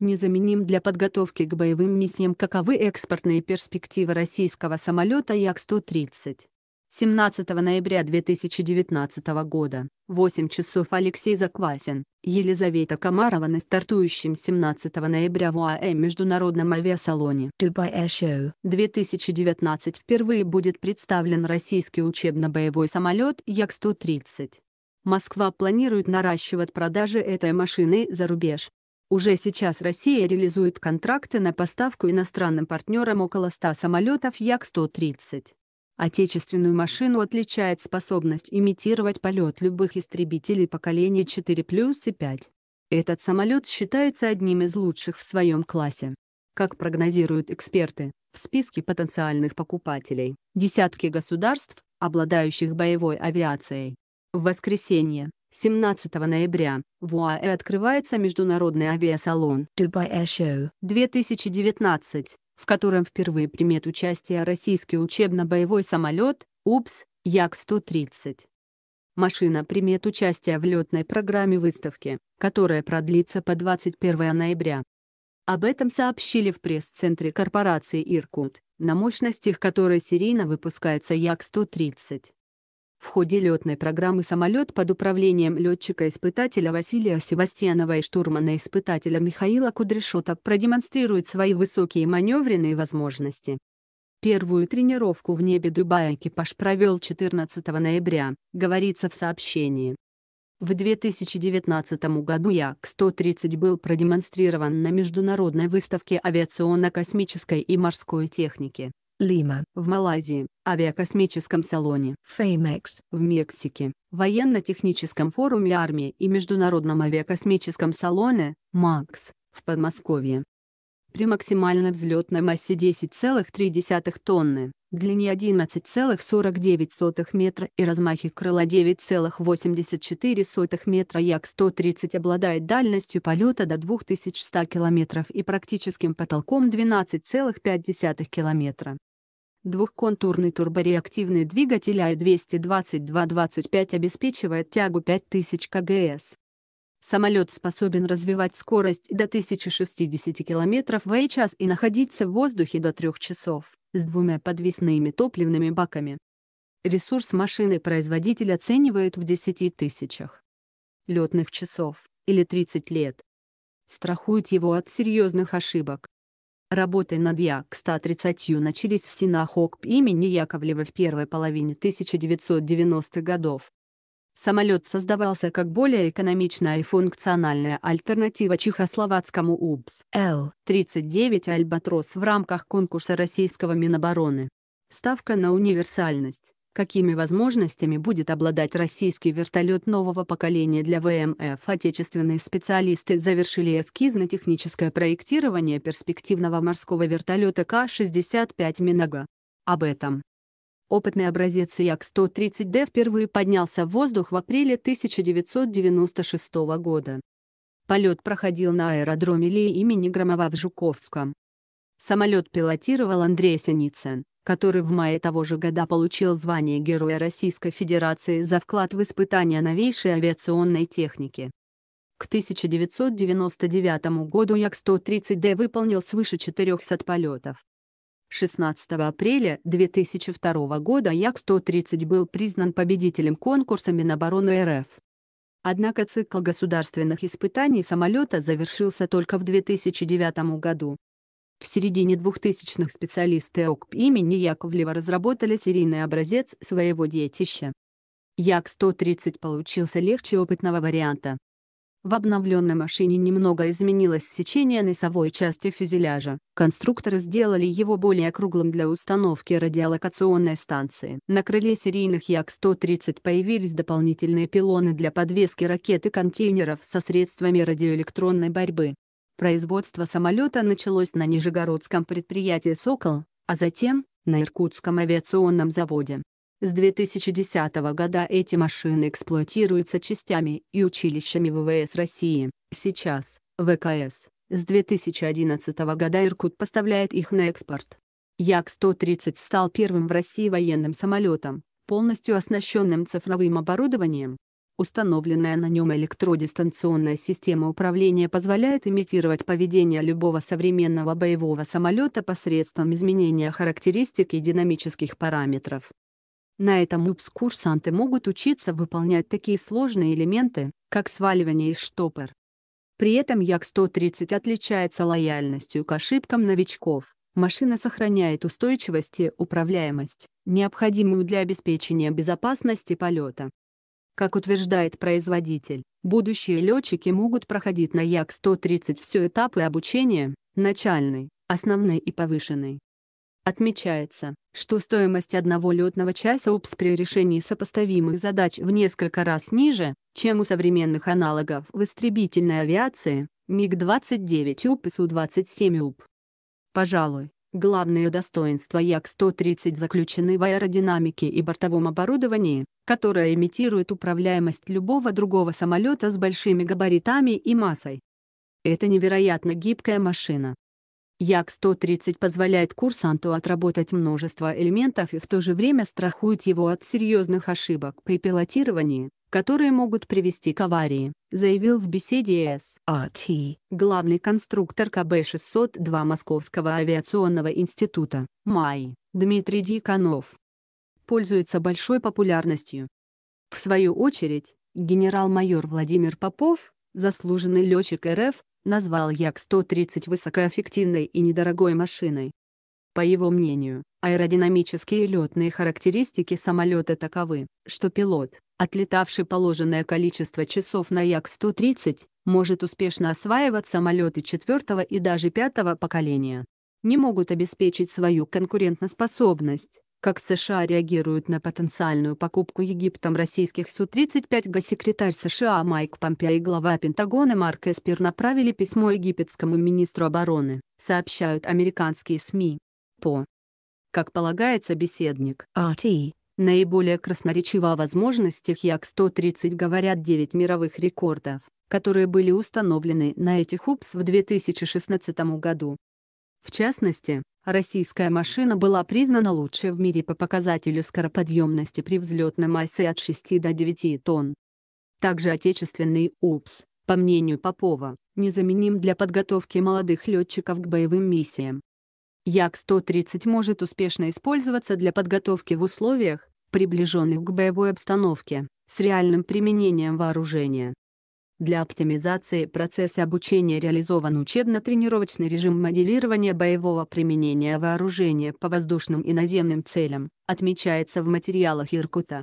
незаменим для подготовки к боевым миссиям. Каковы экспортные перспективы российского самолета Як-130? 17 ноября 2019 года, 8 часов Алексей Заквасин, Елизавета Комарова на стартующем 17 ноября в УАЭ международном авиасалоне Dubai Air Show 2019 впервые будет представлен российский учебно-боевой самолет Як-130. Москва планирует наращивать продажи этой машины за рубеж. Уже сейчас Россия реализует контракты на поставку иностранным партнерам около 100 самолетов Як-130. Отечественную машину отличает способность имитировать полет любых истребителей поколения 4 плюс и 5. Этот самолет считается одним из лучших в своем классе. Как прогнозируют эксперты, в списке потенциальных покупателей – десятки государств, обладающих боевой авиацией. В воскресенье, 17 ноября в УАЭ открывается международный авиасалон Dubai Air Show 2019, в котором впервые примет участие российский учебно-боевой самолет УПС Як-130. Машина примет участие в летной программе выставки, которая продлится по 21 ноября. Об этом сообщили в пресс-центре корпорации «Иркут», на мощностях которой серийно выпускается Як-130. В ходе летной программы самолет под управлением летчика-испытателя Василия Севастьянова и штурмана-испытателя Михаила Кудряшота продемонстрирует свои высокие маневренные возможности. Первую тренировку в небе Дубая экипаж провел 14 ноября, говорится в сообщении. В 2019 году Як-130 был продемонстрирован на Международной выставке авиационно-космической и морской техники. Лима, в Малайзии, авиакосмическом салоне FAMEX, в Мексике, военно-техническом форуме армии и международном авиакосмическом салоне МАКС, в Подмосковье. При максимальной взлетной массе 10,3 тонны, длине 11,49 метра и размахе крыла 9,84 метра Як-130 обладает дальностью полета до 2100 км и практическим потолком 12,5 км. Двухконтурный турбореактивный двигатель АИ-222-25 обеспечивает тягу 5000 кгс. Самолет способен развивать скорость до 1060 км в час и находиться в воздухе до 3 часов, с двумя подвесными топливными баками. Ресурс машины производитель оценивает в 10 тысячах летных часов, или 30 лет. Страхует его от серьезных ошибок. Работы над Як 130 начались в стенах ОКП имени Яковлева в первой половине 1990-х годов. Самолет создавался как более экономичная и функциональная альтернатива чехословацкому УБС Л-39 «Альбатрос» в рамках конкурса российского Минобороны. Ставка на универсальность какими возможностями будет обладать российский вертолет нового поколения для ВМФ. Отечественные специалисты завершили эскизно-техническое проектирование перспективного морского вертолета К-65 Минага. Об этом. Опытный образец Як-130Д впервые поднялся в воздух в апреле 1996 года. Полет проходил на аэродроме Ли имени Громова в Жуковском. Самолет пилотировал Андрей Синицын который в мае того же года получил звание Героя Российской Федерации за вклад в испытания новейшей авиационной техники. К 1999 году як 130 д выполнил свыше 400 полетов. 16 апреля 2002 года Як-130 был признан победителем конкурса Минобороны РФ. Однако цикл государственных испытаний самолета завершился только в 2009 году. В середине 2000-х специалисты ОКП имени Яковлева разработали серийный образец своего детища. Як-130 получился легче опытного варианта. В обновленной машине немного изменилось сечение носовой части фюзеляжа. Конструкторы сделали его более круглым для установки радиолокационной станции. На крыле серийных Як-130 появились дополнительные пилоны для подвески ракет и контейнеров со средствами радиоэлектронной борьбы. Производство самолета началось на нижегородском предприятии «Сокол», а затем — на Иркутском авиационном заводе. С 2010 года эти машины эксплуатируются частями и училищами ВВС России. Сейчас, ВКС, с 2011 года Иркут поставляет их на экспорт. Як-130 стал первым в России военным самолетом, полностью оснащенным цифровым оборудованием, Установленная на нем электродистанционная система управления позволяет имитировать поведение любого современного боевого самолета посредством изменения характеристик и динамических параметров. На этом УПС курсанты могут учиться выполнять такие сложные элементы, как сваливание и штопор. При этом Як-130 отличается лояльностью к ошибкам новичков. Машина сохраняет устойчивость и управляемость, необходимую для обеспечения безопасности полета. Как утверждает производитель, будущие летчики могут проходить на Як-130 все этапы обучения, начальный, основной и повышенный. Отмечается, что стоимость одного летного часа УПС при решении сопоставимых задач в несколько раз ниже, чем у современных аналогов в истребительной авиации, МиГ-29 УП и Су-27 УП. Пожалуй, Главные достоинства Як-130 заключены в аэродинамике и бортовом оборудовании, которое имитирует управляемость любого другого самолета с большими габаритами и массой. Это невероятно гибкая машина. Як-130 позволяет курсанту отработать множество элементов и в то же время страхует его от серьезных ошибок при пилотировании которые могут привести к аварии, заявил в беседе с АТ главный конструктор КБ-602 Московского авиационного института, МАИ, Дмитрий Диконов. Пользуется большой популярностью. В свою очередь, генерал-майор Владимир Попов, заслуженный летчик РФ, назвал Як-130 высокоэффективной и недорогой машиной, по его мнению, аэродинамические летные характеристики самолета таковы, что пилот, отлетавший положенное количество часов на Як-130, может успешно осваивать самолеты четвертого и даже пятого поколения. Не могут обеспечить свою конкурентоспособность, как США реагируют на потенциальную покупку Египтом российских Су-35 госсекретарь США Майк Помпео и глава Пентагона Марк Эспер направили письмо египетскому министру обороны, сообщают американские СМИ то, как полагает собеседник, RT, наиболее красноречиво о возможностях Як-130 говорят 9 мировых рекордов, которые были установлены на этих УПС в 2016 году. В частности, российская машина была признана лучшей в мире по показателю скороподъемности при взлетной массе от 6 до 9 тонн. Также отечественный УПС, по мнению Попова, незаменим для подготовки молодых летчиков к боевым миссиям. Як-130 может успешно использоваться для подготовки в условиях, приближенных к боевой обстановке, с реальным применением вооружения. Для оптимизации процесса обучения реализован учебно-тренировочный режим моделирования боевого применения вооружения по воздушным и наземным целям, отмечается в материалах Иркута.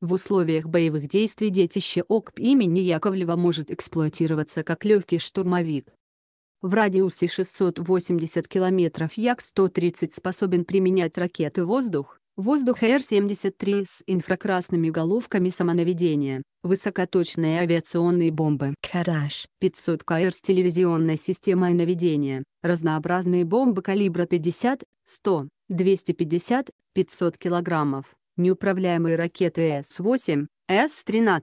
В условиях боевых действий детище ОКП имени Яковлева может эксплуатироваться как легкий штурмовик, в радиусе 680 км Як-130 способен применять ракеты «Воздух», «Воздух Р-73» с инфракрасными головками самонаведения, высокоточные авиационные бомбы кадаш 500 КР с телевизионной системой наведения, разнообразные бомбы калибра 50, 100, 250, 500 кг, неуправляемые ракеты С-8, С-13,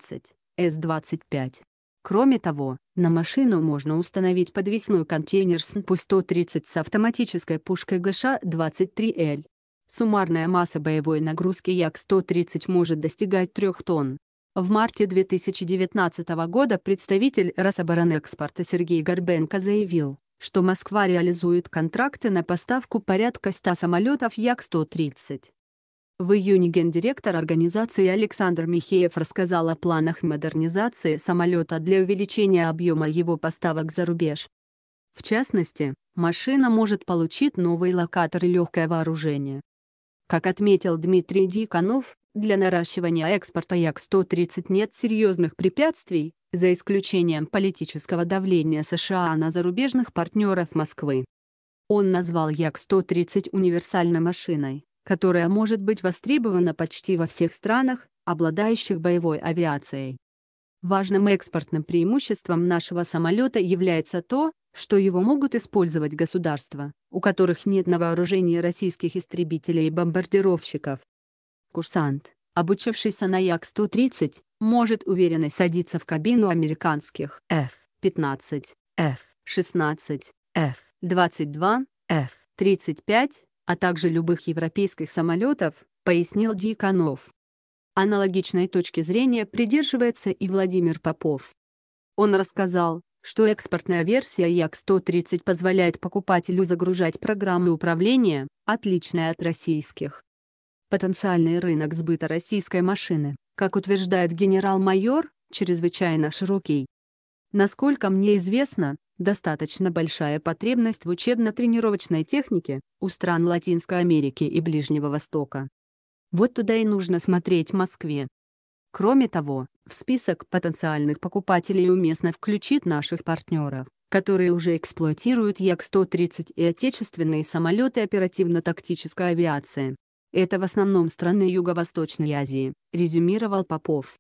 С-25. Кроме того, на машину можно установить подвесной контейнер с 130 с автоматической пушкой ГШ-23Л. Суммарная масса боевой нагрузки Як-130 может достигать 3 тонн. В марте 2019 года представитель Рособоронэкспорта Сергей Горбенко заявил, что Москва реализует контракты на поставку порядка 100 самолетов Як-130. В июне гендиректор организации Александр Михеев рассказал о планах модернизации самолета для увеличения объема его поставок за рубеж. В частности, машина может получить новый локатор и легкое вооружение. Как отметил Дмитрий Диконов, для наращивания экспорта Як-130 нет серьезных препятствий, за исключением политического давления США на зарубежных партнеров Москвы. Он назвал Як-130 универсальной машиной, которая может быть востребована почти во всех странах, обладающих боевой авиацией. Важным экспортным преимуществом нашего самолета является то, что его могут использовать государства, у которых нет на вооружении российских истребителей и бомбардировщиков. Курсант, обучившийся на Як-130, может уверенно садиться в кабину американских F-15, F-16, F-22, F-35, а также любых европейских самолетов, пояснил Диканов. Аналогичной точки зрения придерживается и Владимир Попов. Он рассказал, что экспортная версия Як-130 позволяет покупателю загружать программы управления, отличные от российских. Потенциальный рынок сбыта российской машины, как утверждает генерал-майор, чрезвычайно широкий. Насколько мне известно, достаточно большая потребность в учебно-тренировочной технике у стран Латинской Америки и Ближнего Востока. Вот туда и нужно смотреть Москве. Кроме того, в список потенциальных покупателей уместно включить наших партнеров, которые уже эксплуатируют Як-130 и отечественные самолеты оперативно-тактической авиации. Это в основном страны Юго-Восточной Азии, резюмировал Попов.